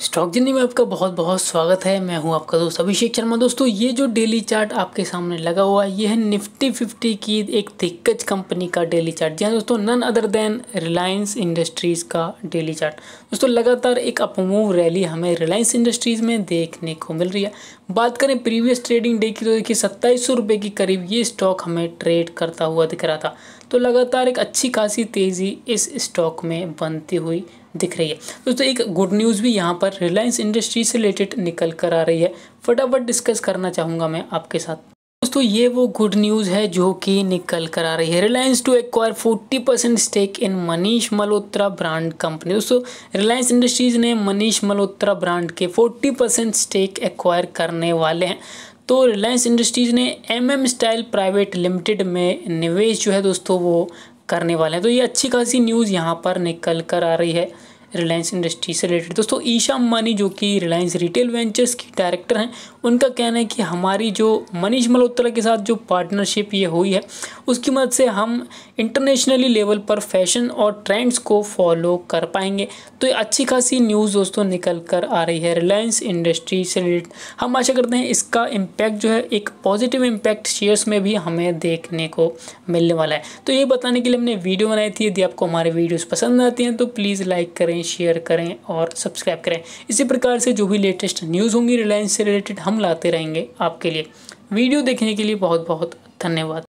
stock journey में आपका बहुत बहुत स्वागत है मैं हूं आपका दोस्त अभिषेक शर्मा दोस्तों ये जो डेली चार्ट आपके सामने लगा हुआ है ये है निफ्टी फिफ्टी की एक दिग्गज कंपनी का डेली चार्ट जी हाँ दोस्तों none other than Reliance Industries का डेली चार्ट दोस्तों लगातार एक अपमूव रैली हमें रिलायंस इंडस्ट्रीज़ में देखने को मिल रही है बात करें प्रीवियस ट्रेडिंग डे की तो देखिए सत्ताईस के करीब ये स्टॉक हमें ट्रेड करता हुआ दिख रहा था तो लगातार एक अच्छी खासी तेज़ी इस स्टॉक में बनती हुई दिख रही है दोस्तों तो एक गुड न्यूज़ भी यहाँ पर रिलायंस इंडस्ट्री से रिलेटेड निकल कर आ रही है फटाफट डिस्कस करना चाहूँगा मैं आपके साथ दोस्तों ये वो गुड न्यूज़ है जो कि निकल कर आ रही है Reliance to acquire 40 percent stake in Manish Malhotra brand company दोस्तों रिलायंस इंडस्ट्रीज़ ने मनीष मल्होत्रा ब्रांड के 40 परसेंट स्टेक एक्वायर करने वाले हैं तो रिलायंस इंडस्ट्रीज़ ने M M style private limited में निवेश जो है दोस्तों वो करने वाले हैं तो ये अच्छी खासी न्यूज़ यहाँ पर निकल कर आ रही है रिलायंस इंडस्ट्री से रिलेटेड दोस्तों ईशा अम्बानी जो कि रिलायंस रिटेल वेंचर्स की डायरेक्टर हैं उनका कहना है कि हमारी जो मनीष मल्होत्रा के साथ जो पार्टनरशिप ये हुई है उसकी मदद से हम इंटरनेशनली लेवल पर फैशन और ट्रेंड्स को फॉलो कर पाएंगे तो ये अच्छी खासी न्यूज़ दोस्तों निकल कर आ रही है रिलायंस इंडस्ट्री से रिलेटेड हम आशा करते हैं इसका इम्पैक्ट जो है एक पॉजिटिव इम्पैक्ट शेयर्स में भी हमें देखने को मिलने वाला है तो ये बताने के लिए हमने वीडियो बनाई थी यदि आपको हमारे वीडियोज़ पसंद आती हैं तो प्लीज़ लाइक करें करें शेयर करें और सब्सक्राइब करें इसी प्रकार से जो भी लेटेस्ट न्यूज़ होंगी रिलायंस से रिलेटेड हम लाते रहेंगे आपके लिए वीडियो देखने के लिए बहुत बहुत धन्यवाद